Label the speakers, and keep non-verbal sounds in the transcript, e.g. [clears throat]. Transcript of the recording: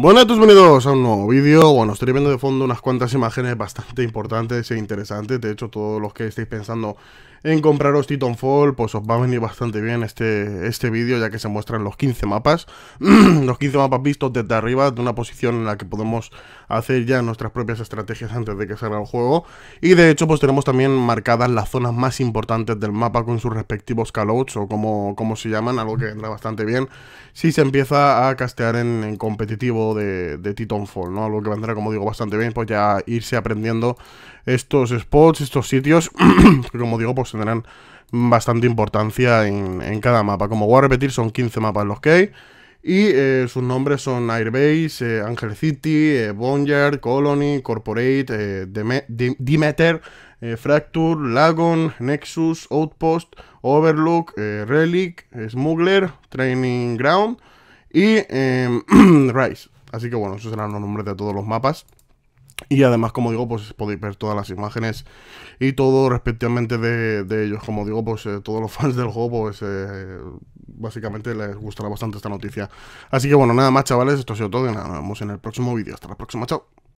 Speaker 1: Bueno, todos, bienvenidos a un nuevo vídeo. Bueno, estoy viendo de fondo unas cuantas imágenes bastante importantes e interesantes. De hecho, todos los que estéis pensando en compraros Titanfall, pues os va a venir bastante bien este, este vídeo, ya que se muestran los 15 mapas. [clears throat] los 15 mapas vistos desde arriba, de una posición en la que podemos hacer ya nuestras propias estrategias antes de que salga el juego. Y de hecho, pues tenemos también marcadas las zonas más importantes del mapa con sus respectivos callouts, o como, se llaman, algo que vendrá bastante bien si se empieza a castear en competitivo de, Titanfall, ¿no? Algo que vendrá, como digo, bastante bien, pues ya irse aprendiendo estos spots, estos sitios, [clears throat] que como digo, pues tendrán bastante importancia en, cada mapa. Como voy a repetir, son 15 mapas los que hay. Y eh, sus nombres son Airbase, eh, Angel City, eh, Boneyard, Colony, Corporate, Demeter, Fracture, Lagon, Nexus, Outpost, Overlook, Relic, Smuggler, Training Ground y em, [clears throat] Rise. Así que bueno, esos serán los nombres de todos los mapas. Y además, como digo, pues podéis ver todas las imágenes y todo respectivamente de, ellos. Como digo, pues eh, todos los [laughs] fans del juego, pues eh, básicamente les gustará bastante esta noticia. Así que bueno, nada más chavales, esto ha sido todo. Y nos vemos en el próximo vídeo. Hasta la próxima, chao.